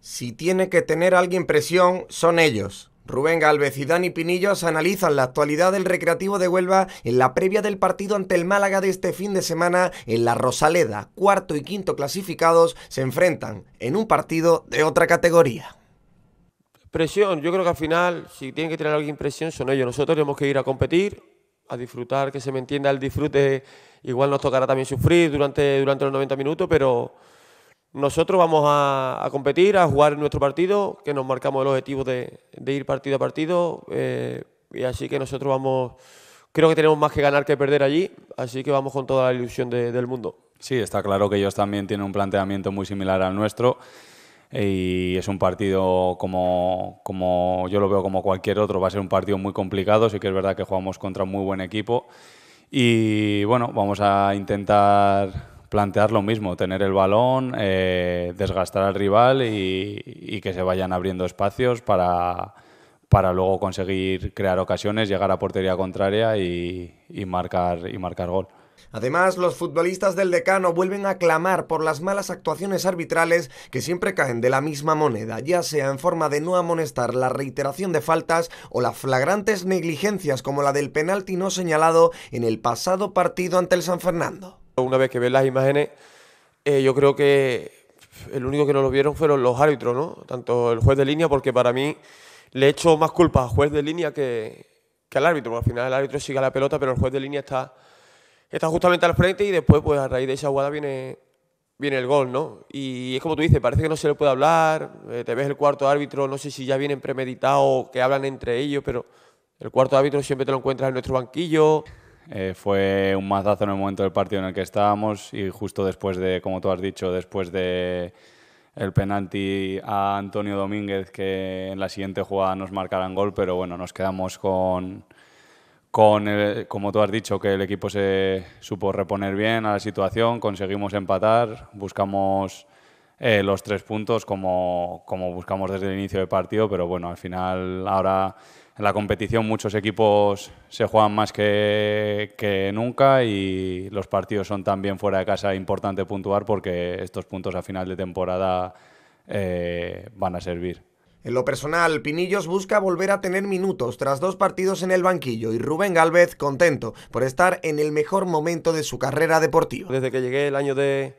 Si tiene que tener alguien presión, son ellos. Rubén Galvez y Dani Pinillos analizan la actualidad del Recreativo de Huelva en la previa del partido ante el Málaga de este fin de semana en la Rosaleda. Cuarto y quinto clasificados se enfrentan en un partido de otra categoría. Presión, yo creo que al final, si tiene que tener alguien presión, son ellos. Nosotros tenemos que ir a competir, a disfrutar, que se me entienda el disfrute. Igual nos tocará también sufrir durante, durante los 90 minutos, pero nosotros vamos a, competir, a jugar en nuestro partido, que nos marcamos el objetivo de, ir partido a partido. Eh, y así que nosotros vamos, creo que tenemos más que ganar que perder allí, así que vamos con toda la ilusión del mundo. Sí, está claro que ellos también tienen un planteamiento muy similar al nuestro eh, y es un partido como yo lo veo como cualquier otro, va a ser un partido muy complicado, sí que es verdad que jugamos contra un muy buen equipo y bueno, vamos a intentar plantear lo mismo, tener el balón, eh, desgastar al rival y, que se vayan abriendo espacios para, para, luego conseguir crear ocasiones, llegar a portería contraria y, marcar, y marcar gol. Además, los futbolistas del decano vuelven a clamar por las malas actuaciones arbitrales que siempre caen de la misma moneda, ya sea en forma de no amonestar la reiteración de faltas o las flagrantes negligencias como la del penalti no señalado en el pasado partido ante el San Fernando. Una vez que ves las imágenes, eh, yo creo que el único que no lo vieron fueron los árbitros, ¿no? Tanto el juez de línea, porque para mí le hecho más culpa al juez de línea que, al árbitro. Porque al final el árbitro sigue la pelota, pero el juez de línea está, está justamente al frente y después, pues a raíz de esa jugada viene, viene el gol, ¿no? Y es como tú dices, parece que no se le puede hablar, eh, te ves el cuarto árbitro, no sé si ya vienen premeditados, que hablan entre ellos, pero el cuarto árbitro siempre te lo encuentras en nuestro banquillo. Eh, fue un mazazo en el momento del partido en el que estábamos y justo después de, como tú has dicho, después de el penalti a Antonio Domínguez, que en la siguiente jugada nos marcarán gol, pero bueno, nos quedamos con, con como tú has dicho, que el equipo se supo reponer bien a la situación, conseguimos empatar, buscamos eh, los tres puntos como, buscamos desde el inicio del partido, pero bueno, al final ahora en la competición muchos equipos se juegan más que, que, nunca y los partidos son también fuera de casa importante puntuar porque estos puntos a final de temporada eh, van a servir. En lo personal, Pinillos busca volver a tener minutos tras dos partidos en el banquillo y Rubén Gálvez contento por estar en el mejor momento de su carrera deportiva. Desde que llegué el año de,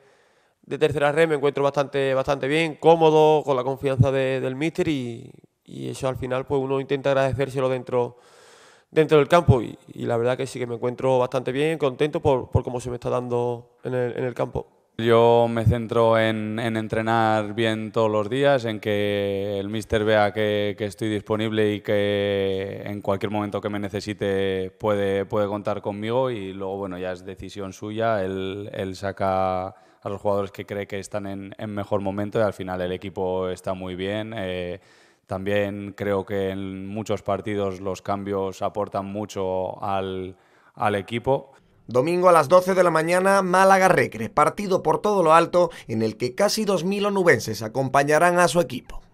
de tercera red me encuentro bastante, bastante bien, cómodo, con la confianza de, del míster y, y, eso al final pues uno intenta agradecérselo dentro, dentro del campo y, la verdad que sí que me encuentro bastante bien, contento por, cómo se me está dando en el, campo. Yo me centro en, entrenar bien todos los días, en que el mister vea que, estoy disponible y que en cualquier momento que me necesite puede, puede contar conmigo y luego bueno ya es decisión suya, él, él saca a los jugadores que cree que están en, mejor momento y al final el equipo está muy bien. Eh, también creo que en muchos partidos los cambios aportan mucho al, al equipo. Domingo a las 12 de la mañana, Málaga Recre, partido por todo lo alto en el que casi 2.000 onubenses acompañarán a su equipo.